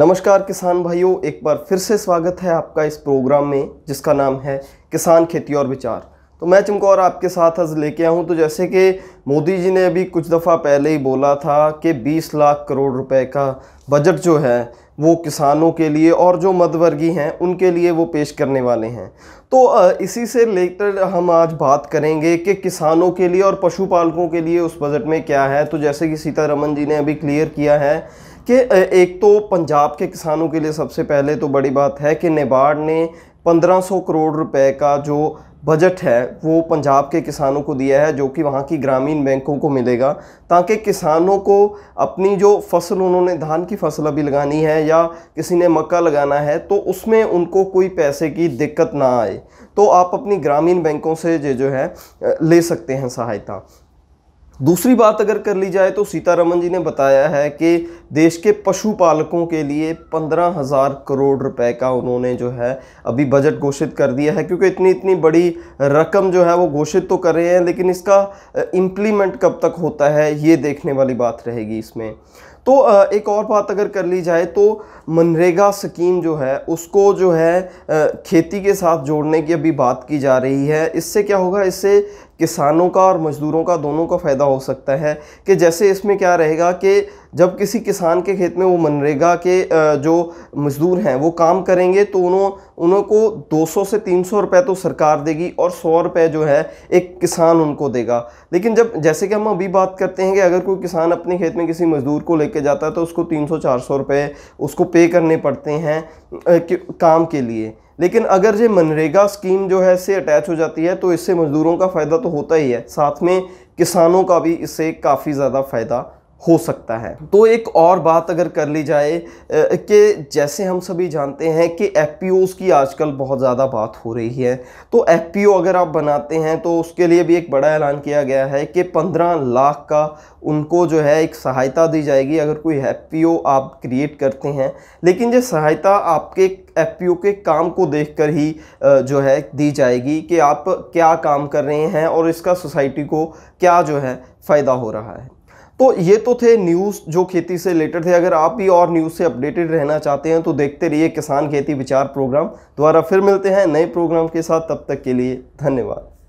नमस्कार किसान भाइयों एक बार फिर से स्वागत है आपका इस प्रोग्राम में जिसका नाम है किसान खेती और विचार तो मैं चमकौर आपके साथ आज लेके आऊँ तो जैसे कि मोदी जी ने अभी कुछ दफ़ा पहले ही बोला था कि 20 लाख करोड़ रुपए का बजट जो है वो किसानों के लिए और जो मध्यवर्गीय हैं उनके लिए वो पेश करने वाले हैं तो इसी से रिलेटेड हम आज बात करेंगे कि किसानों के लिए और पशुपालकों के लिए उस बजट में क्या है तो जैसे कि सीतारमन जी ने अभी क्लियर किया है कि एक तो पंजाब के किसानों के लिए सबसे पहले तो बड़ी बात है कि नेबार्ड ने 1500 करोड़ रुपए का जो बजट है वो पंजाब के किसानों को दिया है जो कि वहाँ की ग्रामीण बैंकों को मिलेगा ताकि किसानों को अपनी जो फसल उन्होंने धान की फसल अभी लगानी है या किसी ने मक्का लगाना है तो उसमें उनको कोई पैसे की दिक्कत ना आए तो आप अपनी ग्रामीण बैंकों से जो जो है ले सकते हैं सहायता दूसरी बात अगर कर ली जाए तो सीतारमन जी ने बताया है कि देश के पशुपालकों के लिए पंद्रह हज़ार करोड़ रुपए का उन्होंने जो है अभी बजट घोषित कर दिया है क्योंकि इतनी इतनी बड़ी रकम जो है वो घोषित तो कर रहे हैं लेकिन इसका इम्प्लीमेंट कब तक होता है ये देखने वाली बात रहेगी इसमें तो एक और बात अगर कर ली जाए तो मनरेगा स्कीम जो है उसको जो है खेती के साथ जोड़ने की अभी बात की जा रही है इससे क्या होगा इससे किसानों का और मज़दूरों का दोनों का फ़ायदा हो सकता है कि जैसे इसमें क्या रहेगा कि जब किसी किसान के खेत में वो मनरेगा के जो मज़दूर हैं वो काम करेंगे तो उन्हों उनको 200 से 300 रुपए तो सरकार देगी और 100 रुपए जो है एक किसान उनको देगा लेकिन जब जैसे कि हम अभी बात करते हैं कि अगर कोई किसान अपने खेत में किसी मज़दूर को लेके जाता है तो उसको 300-400 रुपए उसको पे करने पड़ते हैं काम के लिए लेकिन अगर ये मनरेगा स्कीम जो है इससे अटैच हो जाती है तो इससे मज़दूरों का फ़ायदा तो होता ही है साथ में किसानों का भी इससे काफ़ी ज़्यादा फ़ायदा हो सकता है तो एक और बात अगर कर ली जाए कि जैसे हम सभी जानते हैं कि एफ की आजकल बहुत ज़्यादा बात हो रही है तो एफ अगर आप बनाते हैं तो उसके लिए भी एक बड़ा ऐलान किया गया है कि पंद्रह लाख का उनको जो है एक सहायता दी जाएगी अगर कोई एफ आप क्रिएट करते हैं लेकिन ये सहायता आपके एफ के काम को कर ही जो है दी जाएगी कि आप क्या काम कर रहे हैं और इसका सोसाइटी को क्या जो है फ़ायदा हो रहा है तो ये तो थे न्यूज़ जो खेती से रिलेटेड थे अगर आप भी और न्यूज़ से अपडेटेड रहना चाहते हैं तो देखते रहिए किसान खेती विचार प्रोग्राम द्वारा फिर मिलते हैं नए प्रोग्राम के साथ तब तक के लिए धन्यवाद